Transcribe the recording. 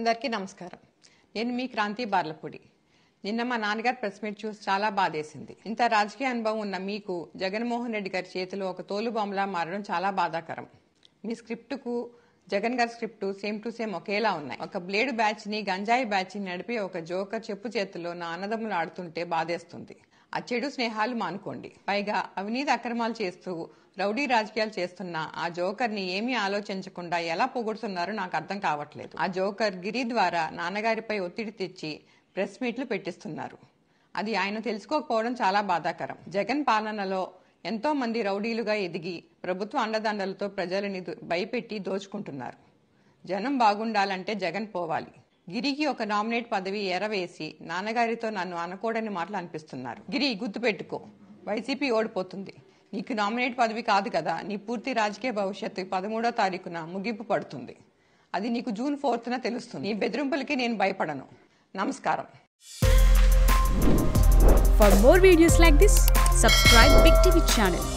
అందరికీ నమస్కారం నేను మీ క్రాంతి బార్లపూడి నిన్న మా నాన్నగారు ప్రెస్ మీట్ చూసి చాలా బాధేసింది ఇంత రాజకీయ అనుభవం ఉన్న మీకు జగన్మోహన్ రెడ్డి గారి చేతిలో ఒక తోలు బొమ్మలా మారడం చాలా బాధాకరం మీ స్క్రిప్ట్కు జగన్ గారి స్క్రిప్ట్ సేమ్ టు సేమ్ ఒకేలా ఉన్నాయి ఒక బ్లేడ్ బ్యాచ్ని గంజాయి బ్యాచ్ని నడిపి ఒక జోకర్ చెప్పు చేతిలో నా అన్నదమ్ములు ఆడుతుంటే బాధేస్తుంది ఆ చెడు స్నేహాలు మానుకోండి పైగా అవినీతి అక్రమాలు చేస్తూ రౌడీ రాజకీయాలు చేస్తున్న ఆ జోకర్ ని ఏమీ ఆలోచించకుండా ఎలా పొగుడుతున్నారో నాకు అర్థం కావట్లేదు ఆ జోకర్ గిరి ద్వారా నాన్నగారిపై ఒత్తిడి తెచ్చి ప్రెస్ మీట్లు పెట్టిస్తున్నారు అది ఆయన తెలుసుకోకపోవడం చాలా బాధాకరం జగన్ పాలనలో ఎంతో మంది రౌడీలుగా ఎదిగి ప్రభుత్వ అండదండలతో ప్రజలని భయపెట్టి దోచుకుంటున్నారు జనం బాగుండాలంటే జగన్ పోవాలి గిరికి ఒక నామినేట్ పదవి ఎరవేసి నాన్నగారితో నన్ను అనకూడని మాటలు అనిపిస్తున్నారు గిరి గుర్తుపెట్టుకో వైసీపీ ఓడిపోతుంది నీకు నామినేట్ పదవి కాదు కదా నీ పూర్తి రాజకీయ భవిష్యత్తు పదమూడో తారీఖున ముగింపు పడుతుంది అది నీకు జూన్ ఫోర్త్న తెలుస్తుంది నీ బెదిరింపులకి నేను భయపడను నమస్కారం for more videos like this subscribe big TV channel